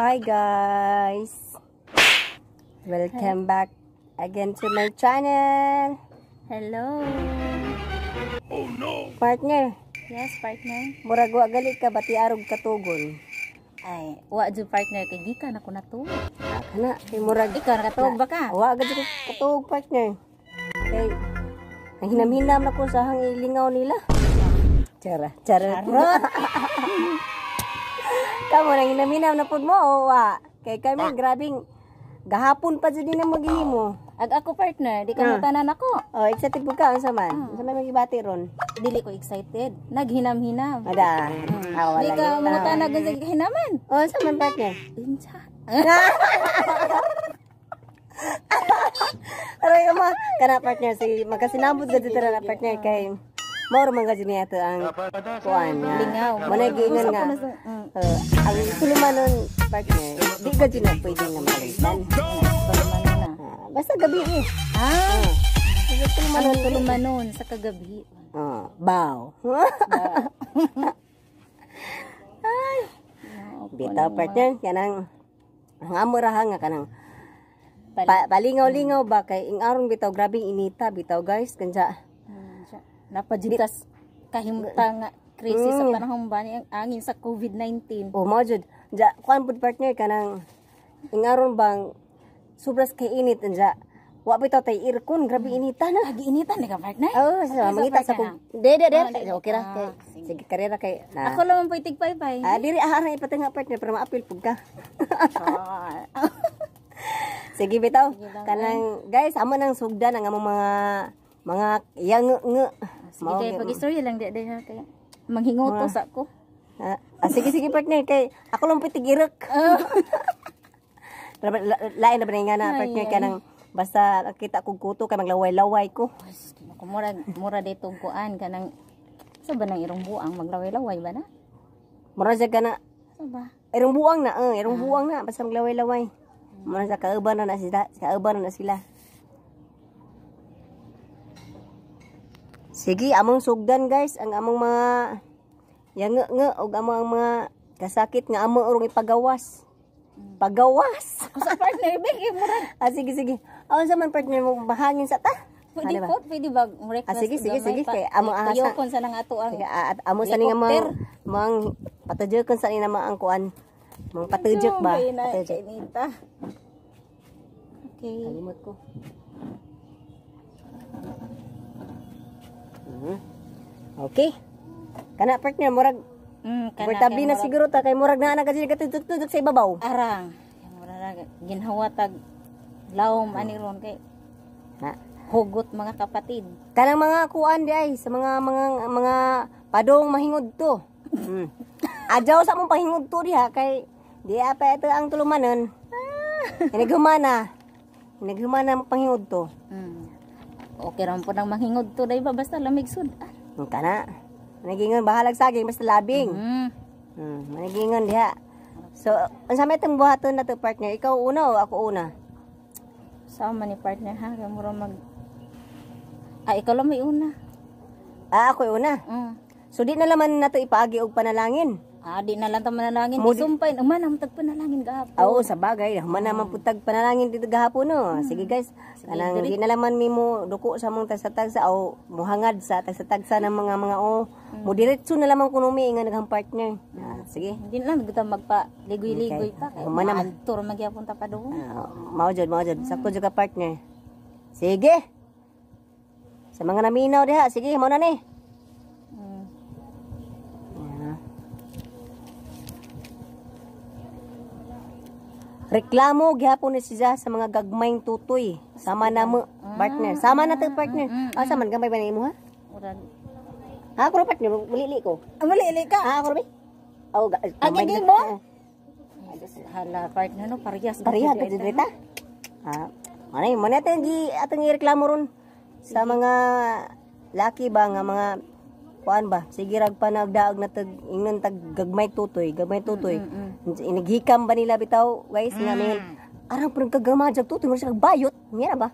Hi guys! Welcome Hi. back again to my channel! Hello! Oh no! Partner! Yes, partner. Murag wa galit ka bati arog katugol. Ay, wa jud partner kay gikan ako na to. Kana kay murag ikaw nakatog ba ka? Wa gid ko katog partner. Kay ang hinamhinam na ko sa hang ilingaw nila. Chara, chara. chara. Kamo nang inaminaw na pud mo wa. Kay kay kami ah. grabing gahapon pa jud na maghimo. Ag ako partner, di ka uh. Ah. matanan ako. Oh, excited po ka unsa man? Uh. Unsa may magibati ron? Dili ko excited. Naghinam-hinam. Ada. Hmm. Ah, wala. Di ka mo tanan sa hinaman. Oh, sa man partner. Insa. Aray ma, kana partner si magkasinabot gud dito na partner kay Mauro man gajud niya ang kuan nga. Lingaw. Manay nga. Uh, ang tulumanon partner, di gajud na pwede nga malitan. Ah, basta gabi eh. Ah. Tulumanon, ah, tulumanon sa kagabi. Ah, baw. Ay. Bitaw partner, yan ang ang amurahan nga kanang palingaw-lingaw ba kay ing aron bitaw grabing inita bitaw guys kanja Napajitas kahimutang nga krisis mm. sa panahon ba ang angin sa COVID-19. Oh, mao jud. Ja, kuan pud partner kanang ingaron bang sobras kay init nja. Wa bitaw tay aircon, grabe mm. initan na. Agi initan ni ka partner. Oh, so, okay, mangita sa kung de de de. Okay ra ah, kay sige karera kay. Na. Ako lang po itig paypay. Ah, diri ah ra ipatinga partner para maapil pud ka. sige bitaw. Kanang guys, amo nang sugdan ang among mga mga yang nge, nge Sige kay pag-istorya lang di ha kay manghingutos ako. Ah, sige sige partner kay ako lang pitigirek. Lain na ba nga na partner ka basta kita kong kuto kay maglaway-laway ko. Ako mura mura dito kuan ka ng sa ba nang irong buang maglaway-laway ba na? Mura sa kana. Sa ba? Irong buang na, eh, irong ah. buang na basta maglaway-laway. Hmm. Mura sa kauban na na sila, kauban na sila. Sige, among sugdan guys, ang among mga yang nga og among ang mga kasakit nga among urong ipagawas. Pagawas. Ako sa partner ba murag. Ah sige sige. Awan sa man partner mo bahangin sa ta. Pwede ano ba? po, pwede ba request? Ah, sige, sige, sige. Kay amo ahas. Tuyo kon sa nang ato ang. Ah, at amo sa nga mang mang patadyo kon sa nga ang kuan. Mang patadyo ba? ni ta. Okay. Kalimot ko. Mm-hmm. Okay. Kana partner murag mm, comfortable na siguro ta kay murag naa na kasi katudtudot sa ibabaw. Arang. Murag ginhawatag lawom hmm. ani ron kay ha? hugot mga kapatid. Kanang mga kuan di ay sa mga mga mga padong mahingod to. hmm. Ajaw sa mong pahingod to diha kay di apa ito ang tulumanon. Ah. Inaghumana. Inaghumana mo panghingod to. Mm. Okay ram po nang manghingod to, day ba? Basta lamig sud. Ang hmm, kana. Manigingon, bahalag saging, basta labing. Mm. Mm-hmm. Mm, manigingon diha. So, ang sa itong buhaton na to partner, ikaw una o ako una? Sa so, man ni partner ha, kaya mura mag... Ah, ikaw lang may una. Ah, ako una? Mm. So, di na laman na to ipaagi og panalangin? Ah, di na lang ta manalangin. Mudi... Sumpay, uman ang panalangin gahapon. Oo, sa bagay. Human naman putag panalangin dito gahapon, no. Hmm. Sige guys, Sige, kanang diri. di na laman mi mo duko sa mong tagsatagsa o muhangad sa tagsatagsa ng mga mga o. Hmm. Mo diretso na lamang kuno mi nga naghang partner. Ah, sige. Hindi na lang gud magpa ligoy-ligoy okay. pa kay. Human naman tur magyapon ta pa do. Ah, mao jud, mao jud. Hmm. Sakto jud ka partner. Sige. Sa mga naminaw diha, sige, mo na ni. Reklamo gihapon ni siya sa mga gagmayng tutoy. Sama na mo partner. Sama na to partner. Mm, mm, mm. Ah, sama man gamay ba ni imo ha? Urag. Ha, kuno partner, mulili ko. Ah, mulili ka. Ha, kuno ba? Oh, ah, gamay din mo. Ah. Hala partner no parehas. Parehas gid dita. Eh, ha. Manay, manay tayong gi atong reklamo ron sa mm-hmm. mga laki ba nga mga kuan ba sige rag pa nagdaog na tag ingnon tag gagmay tutoy gagmay tutoy mm, mm, mm. ba nila bitaw guys mm. nga may arang pud kagama tutoy mo siya bayot nga ba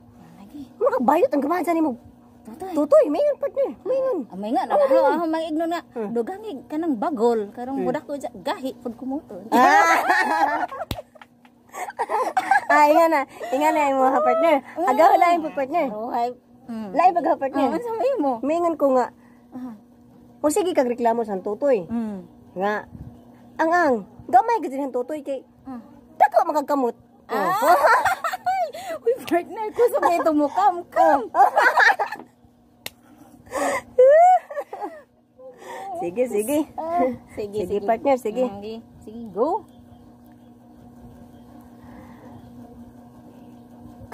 mo kag bayot ang gamaja nimo tutoy tutoy mayon pud ah, ah, mm. ni mayon amay nga na ako ako mang igno na dogangig kanang bagol karong mm. budak ko gahi pag kumuton ah, ah inga na. Inga na yung mga partner. Agaw, lain po partner. Mm. Lain pag partner. Ano sa mo? Mingan ko nga. O sige kag reklamo sa tutoy. Mm. Nga ang ang gamay gid ang tutoy kay mm. dako magagkamot. Ah. Oh. Uy, partner ko sa may mo, kam. kam. sige, sige. Ah, sige, sige. Sige, partner, sige. Sige, sige go.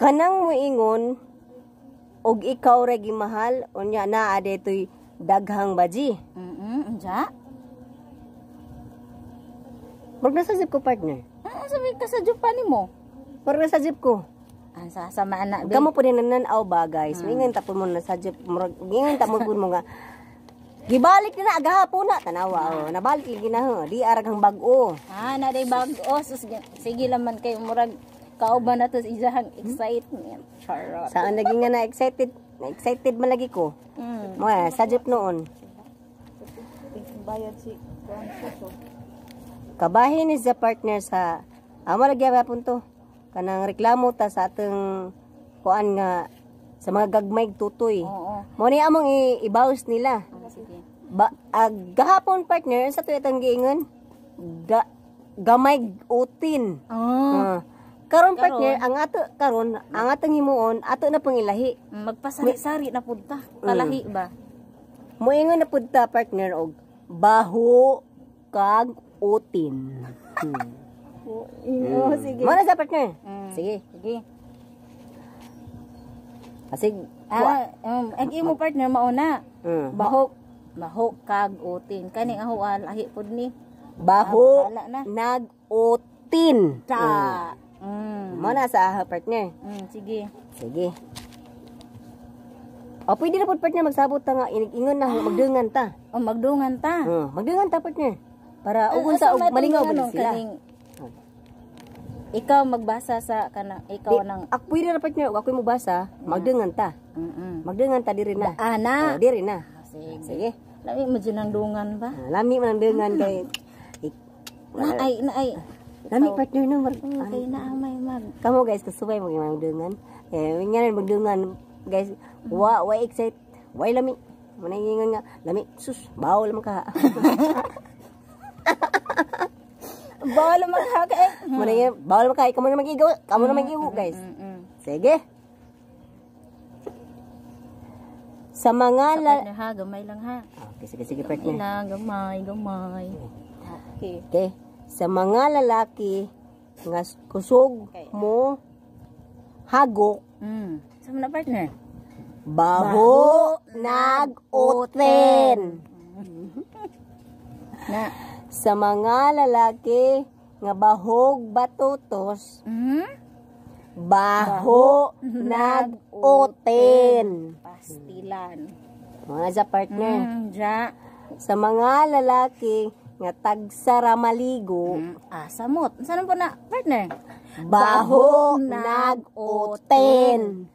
Kanang ingon, og ikaw ra mahal, unya na detoy Daghang baji. Mm-mm, ja. Murag nasa jeep ko, partner. Ano sabi ka sa jeep pa ni mo? Murag nasa jeep ko. Ang ah, sasama na, babe. Kamu po din nananaw ba, guys? Hmm. Mingan tapon mo na sa jeep. Murag, tapon po mo nga. Gibalik na agahapon na tanawa ah. oh. nabalik lagi na ho oh. di arag ang bag-o. Ah na day bago. sus sige laman kay murag kauban na to isahang excitement. Charot. Saan naging nga na excited na excited malagi ko. Mm. Mga sa jeep noon. Bayad si Kabahin is the partner sa amo ah, lagi hapon to. Kanang reklamo ta sa atong kuan nga sa mga gagmay tutoy. Oo. Mo ni among ibawas nila. Ah, sige. Ba, ag, ah, gahapon partner sa tuyo itong giingon. Ga, gamay utin. Oh. Uh, Karon partner, ang ato karon, ang atong himuon, ato na pangilahi. Magpasari-sari na pud talahi mm. Kalahi ba? Moingon na pud partner og baho kag utin. Hmm. Mm. Oo, oh, sige. Muna sa partner. Mm. Sige. Sige. Kasi, ah, um, ang imo partner mauna. Mm. Bahok, bahok kag utin. Kani ang ah, lahi pud ni. Bahok, ah, nag-utin. Ta. Mm. Muna sa aha, partner. Mm, sige. Sige. O, pwede na po, partner, magsabot ta nga. Ingon na, ah. magdungan ta. O, oh, magdungan ta. Hmm, magdungan ta, partner. Para ugon sa, ug, malingaw ba sila. Kaning, ikaw magbasa sa kana ikaw Di, nang ak pwede na partner ug ako magbasa mm. magdungan ta mm -mm. magdungan ta diri na ana ah, oh, diri na ah, sige, sige. lami mo dungan ba lami man ang dungan mm. kay na ay na ay Nami partner no mag mm, ah. na amay mag. Kamo guys kasubay mo imong dungan. Eh ngayon magdungan guys mm. wa wa excited. Wa lami. Manayingan nga lami sus bawal man ka. bawal man ka kay. Manay mm. bawal man ka kamo na magigo. Kamo na mm, magigo guys. Sige. Sa mga la... Partner ha, gamay lang ha. Ah, okay, sige, sige, partner. Gamay lang, gamay, gamay. Oh. Okay. Okay sa mga lalaki nga kusog mo hagok mm. sa so, mga partner baho, nag-oten na sa mga lalaki nga bahog batutos mm? baho, baho nag-oten pastilan mga sa partner mm, ja. sa mga lalaki nga tagsara maligo hmm. ah samot sanon po na partner baho, baho nag-oten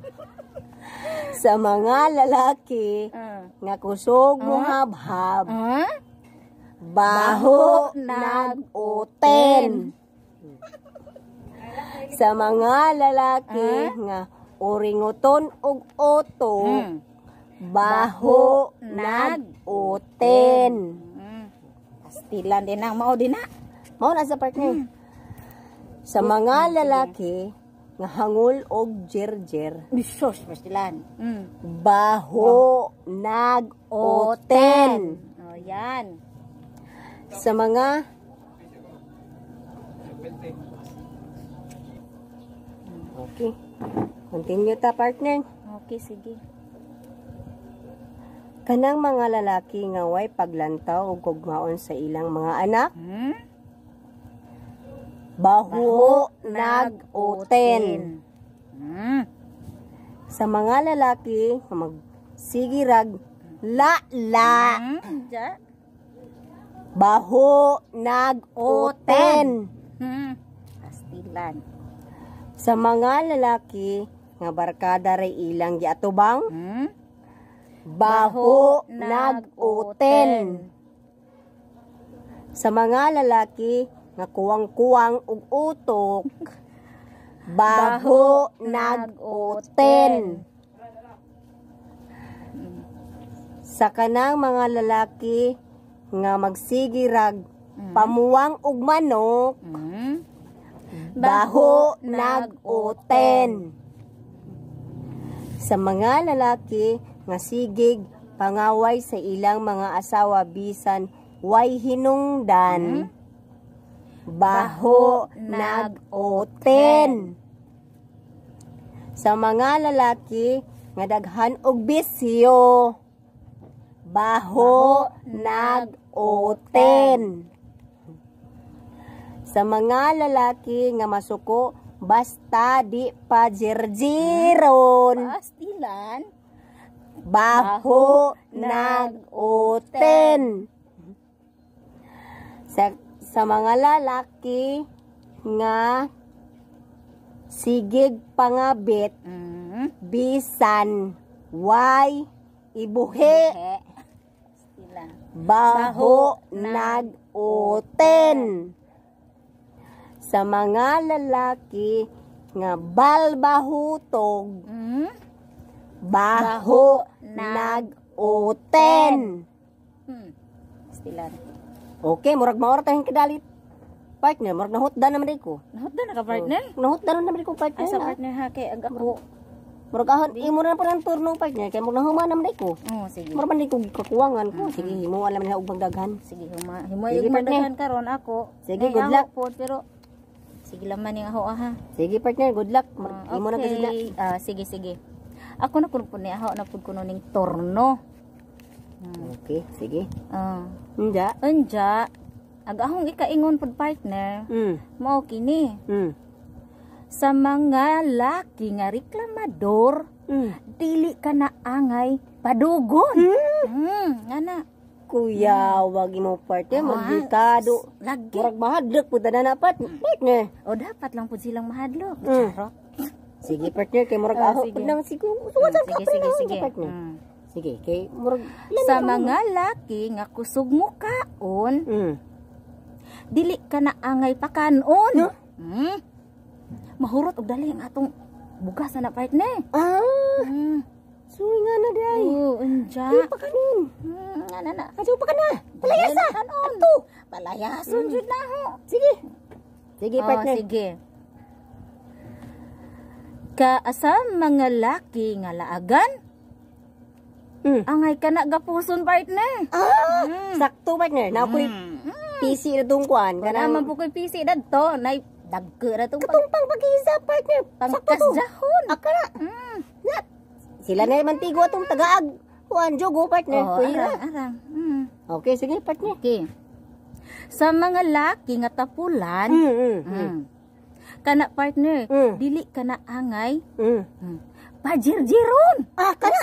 sa mga lalaki uh. nga kusog mo uh. habhab uh? baho, baho nag-oten sa mga lalaki uh? nga uringoton og oto hmm. baho, baho nag-oten nag Stilan din ang mao din na. Mao na sa partner. Hmm. Sa oh, mga lalaki nga hangul og jerjer. Bisos pastilan. Mm. Baho oh. nag-oten. Oh, yan. Sa mga Okay. Continue ta partner. Okay, sige. Kanang mga lalaki nga way paglantaw og gugmaon sa ilang mga anak. Hmm? Baho, Baho nag-uten. Hmm. Sa mga lalaki mag sigirag la la. Hmm? Baho nag-uten. Hmm. Astilan. Sa mga lalaki nga barkada ray ilang giatubang. Hmm? baho nag-uten. Sa mga lalaki nga kuwang-kuwang ug utok, baho nag-uten. Sa kanang mga lalaki nga magsigirag mm. pamuwang og manok, mm. baho nag-uten. Sa mga lalaki nga sigig, pangaway sa ilang mga asawa bisan way hinungdan. Mm -hmm. Baho, baho nag-oten. Sa mga lalaki nga daghan og bisyo, baho, baho nag-oten. Sa mga lalaki nga masuko, basta di pa hmm? jirjiron. Bastilan? baho nag-uten. Sa, sa mga lalaki nga sigig pangabit, mm-hmm. bisan, way, ibuhi, Ibuhe. baho nag-uten. Sa mga lalaki nga balbahutog, mm mm-hmm baho nag-uten. Hmm. Stilan. Okay, murag maora tayong kadalit. Partner, murag nahutda naman rin ko. Nahutda na ka, partner? Oh. Nahutda naman rin ko, partner. Asa, partner, ha, kay ang ako. Murag ahon, imo na po ng turno, partner, kay murag nahuma naman rin ko. Oo, oh, sige. Murag man rin ko kakuwangan ko. Sige, himo alam na ugbang daghan. Sige, huma. Himo yung ugbang daghan karon ako. Sige, good luck. Po, pero Sige laman yung aho, ha. Sige, partner, good luck. Uh, okay. Ah, sige, sige. Ako na kun ni aho na pud kuno ning torno. Hmm. Okay, sige. Ah. Uh. Anja. Anja. Ag ahong ikaingon pud partner. Mm. mo kini. Mm. Sa mga laki nga reklamador, mm. dili ka na angay padugon. Mm. Mm, ngana. Kuya, hmm. wag mo parte, oh, ah, magdikado. Lagi. Murag mahadlok po na dapat. Mm. Partner. O dapat lang po silang mahadlok. Mm. Charot. Sige, partner, kay murag oh, ah, aho sige. nang siguro. So, hmm, sige, sige, sige. Mm. Sige, kay murag sa mga laki nga kusog mo kaon. Mm. Dili ka na angay pa kanon. No? Hmm. Mahurot og dali ang atong bugas na partner. Ah. Hmm. Suwi nga na day. Oo, oh, unja. Ay, pa kanin. Hmm, nga na na. Kasi pa ka na. Palayasa. Kanon. Ato. Palayason, mm. jud na ho. Sige. Sige, oh, partner. Sige. Kaasam mga laki nga laagan? Mm. Angay ka na gapuson partner. Ah, mm. sakto partner. Na ako'y mm. PC na tong kuan. Kana man po ko'y PC na to. Na dagko na tong Katong pang pag-iisa partner. Pangkasdahon. Akala. Mm. Na, sila na naman tigo atong tagaag. Kuan jogo partner. Oh, Kuya. Arang, arang. Mm. Okay, sige partner. Okay. Sa mga laki nga tapulan. Mm, mm, mm. mm kana partner mm. dili kana angay mm. mm. pajirjiron ah kana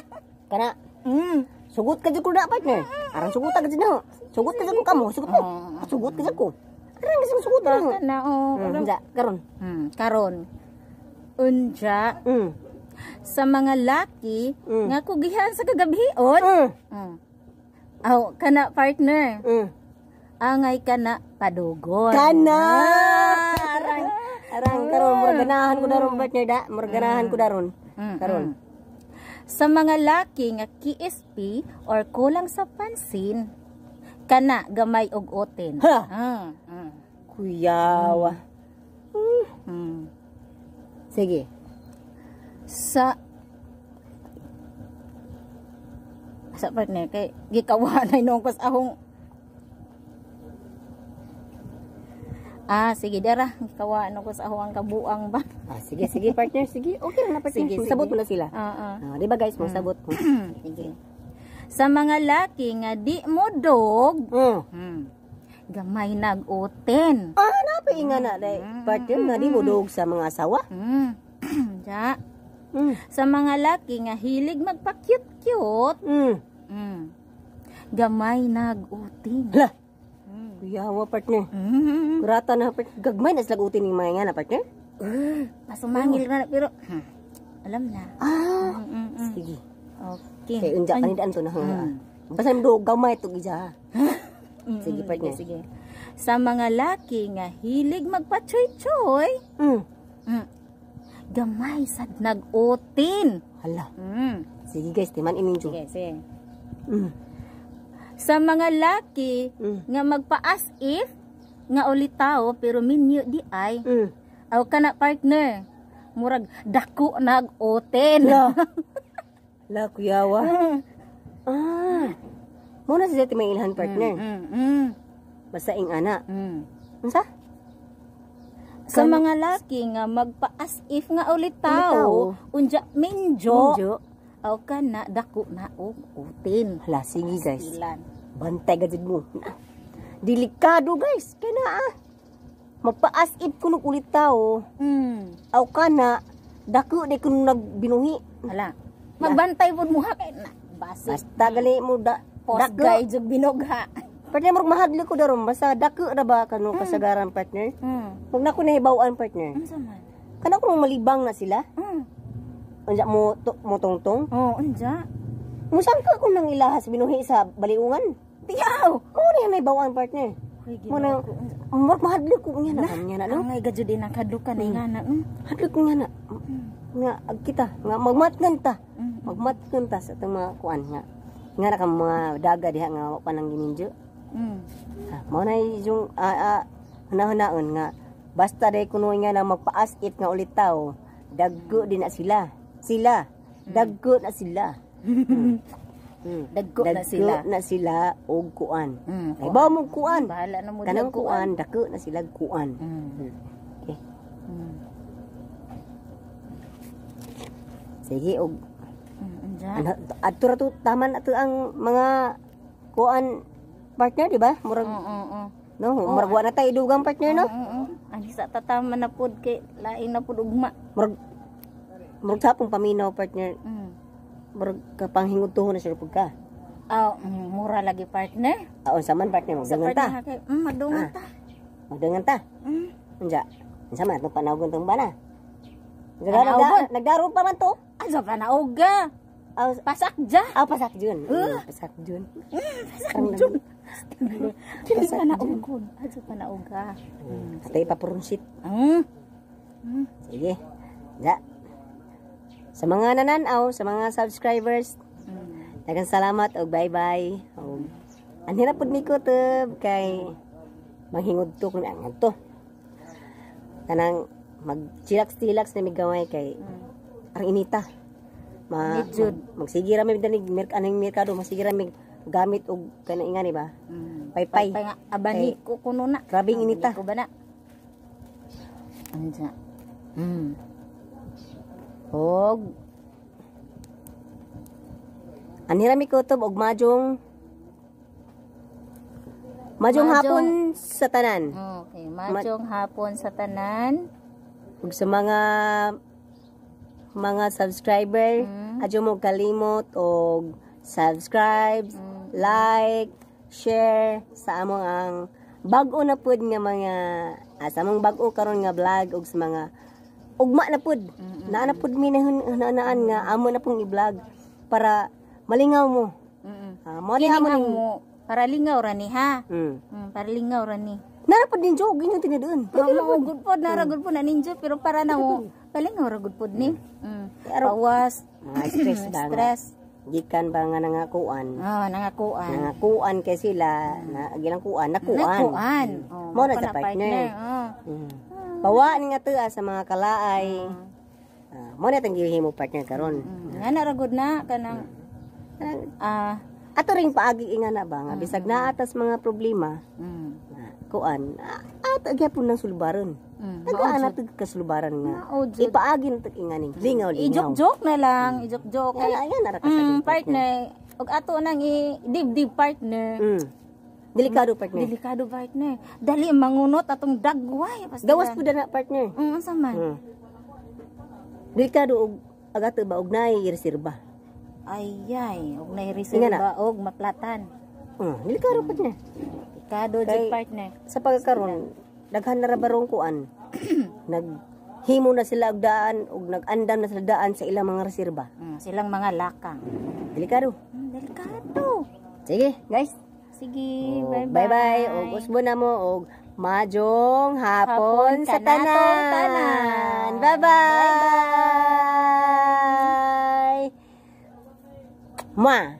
kana mm. sugot ka jud ko partner mm. aran sugot ka jud sugot ka jud kamo sugot ko oh. sugot ka jud ko aran bisag sugot na kana oh mm. ja karon mm. karon unja mm. Hmm. sa mga laki mm. nga kugihan sa kagabion mm. mm. aw kana partner mm. angay kana padugon. Kana! Ah, arang, arang karon murganahan ah. ko daron bat niya da, murganahan ko daron. Mm, karon. Mm. Sa mga laki nga KSP or kulang sa pansin, kana gamay og oten. Ha. Ah, mm. Kuyawa. Mm. mm. Sige. Sa sa partner kay gikawa na nung kas ahong Ah, sige, dara. Kawa, ano ko sa ako kabuang ba? Ah, sige, sige, partner. Sige, okay na na, partner. Sige, sige. Sabot mo na sila. Oo. Uh, ah, uh. Ah. uh, ah, diba guys, mo mm. sabot mo. sige. Sa mga laki nga di mo dog, hmm. Hmm. mm. Mm, gamay nag-uten. Ah, napainga mm. na, day. partner, mm. nga di mo mm. dog sa mga asawa. Mm. ja. Hmm. Sa mga laki nga hilig magpa-cute-cute, hmm. hmm. gamay nag-uten. Lah! Kuyawa, partner. Mm-hmm. Kurata na, partner. Gagmay, naslagutin yung mga nga na, partner. Uh, Masumangil na, pero hmm, alam na. Ah, mm -mm. mm. sige. Okay. Kaya unja kanidaan to na. Hmm. Basta mo gamay to gija. Mm, mm, sige, partner. Sige. Sa mga laki nga hilig magpa choy mm. Mm, gamay sad nag-utin. Hala. Mm. Sige guys, timan ininjo. Sige, sige. Mm sa mga laki mm. nga magpaas if nga ulit tao pero minyo di ay mm. aw kana partner murag dako nag-oten la la kuyawa mm. ah mo na siya may ilhan partner mm, mm, mm. basta ing ana mm. unsa sa mga laki nga magpaas if nga ulitaw, tao? unja minjo, minjo aw ka na dako na og utin hala sige guys bantay gajud mo delikado guys kay na ah. mapaas id kuno ulit tao Hmm. aw ka na dako di kuno nagbinuhi hala magbantay pod mo ha kay na basi basta gali mo da post guy jud binugha Partner, mo mahadli ko daron basta dako ra ba kanu mm. kasagaran partner. Hmm. Mug na ko nahibaw-an partner. Unsa ano man? Kana ko malibang na sila. Hmm. Anja mo to, mo tungtong? Oo, oh, anja. Musang ka kun nang ilahas binuhi sa baliungan? Tiyaw! Oo, niya may bawang partner. Mo nang ang mar mahadlok ko hmm. nga na hmm? kanya na no. ay gadyo din nakadukan ni nga na. Hadlok ko nga na. Nga kita, nga magmatgan ta. Hmm. Magmatgan ta sa itong mga kuan nga. Nga na mga daga diha nga panang gininjo. Mm. Mo na yung ah, ah, hunahunaon nga basta dai kuno nga na magpaas it nga ulitaw daggo din na sila. Sila. Dagko na sila. Hmm. Dagko na sila. Hmm. Hmm. na sila o oh, kuan. Hmm, Ay, eh, bawa mong kuan. Bahala na mo Kanang kuan, dagko na sila kuan. Hmm. Okay. Hmm. Sige, og ano, ato ra tama taman ito ang mga kuan partner di ba? Murag hmm, No, oh, murag wala ah. na tayo dugang partner no. Oo, oo. Ani sa tataman na po, kay lain na po, ugma. Murag murag hapong paminaw partner mm. murag kapanghingot tuho na siya pagka aw oh, mura lagi partner aw sa partner mm, magdangan ah. ta mm, magdangan ta magdangan ta mm. unja unsa man itong panawgon tong bana Nagdaro, nagdaro pa man to. Ano mm, mm, pa na Oh, pasak ja. Oh, pasak jun. Uh. Pasak jun. Pasak jun. kini mana ungkun, aja mana uga. Tapi papurunsit. Hmm. Sige. Ja. Sa mga nananaw, sa mga subscribers, mm. dagang salamat og bye-bye. Og ang hirap pud mi Kutub kay manghingod to ang to. Kanang mag-chillax-tilax na migaway kay mm. ang inita. Ma, mag, magsigira mi danig merk aning merkado magsigira mi gamit og kana ingani ba? Mm. Paypay. Paypay nga abani ko kuno na. Grabing inita. Ko ba ano Mm og anhirami mi tob og majong majong, majong hapon sa tanan. Okay, majong Ma hapon sa tanan. Ug sa mga mga subscriber, mm. adyo mo kalimot og subscribe, mm. like, share sa among ang bag-o na pud nga mga asa ah, mong bag-o karon nga vlog og sa mga ugma na pud. Mm-hmm. Naa na pud mi na naan nga amo na pong i-vlog para malingaw mo. Mm-hmm. Uh, mo mo para lingaw ra ni ha. Mm. Mm, para lingaw ra ni. Nara pud ninjo ginyo tinadoon. Mao good pod nara good pod na ninjo pero para na mo palingaw mm. ra good pod ni. Mm. mm. Awas. Mga ah, stress ba? Stress. Gikan ba nga nangakuan? Oo, oh, ah, nangakuan. Nangakuan kay sila, na gilang kuan, nakuan. Nakuan. Mm. Oh, mo na sa partner. partner. Oh. Mm. Bawaan nga tua ah, sa mga kalaay. Uh, ah, mo na tang gihimo part niya karon. Mm. Nga na na kanang ah uh, ato ring paagi nga na ba nga mm. bisag na atas mga problema. Mm. Uh, kuan at gyapon nang sulbaron. Mm. Tagaan na tag kasulubaran nga. Ipaagi na tag inganing lingaw lingaw. Ijok-jok na lang, mm. ijok-jok. Kaya nga na ka sa partner. Og ato nang i dibdib partner. Mm. Delikado partner. Delikado partner. Dali mangunot atong dagway. Pastilan. Gawas po na partner. Mm, unsa Mm. Delikado og agato ba og nay reserba. Ayay, og nay reserba og maplatan. Mm, delikado mm. partner. Delikado jud partner. Sa pagkaron daghan na ra barong kuan. Nag na sila og daan og nagandam na sila daan sa ilang mga reserba. Mm, silang mga lakang. Delikado. Mm, delikado. Sige, guys. Sige, oh, bye-bye. Bye-bye. Og oh, usbo na mo og oh, majong hapon, hapon sa tanan. tanan. Bye-bye. Bye-bye. Ma.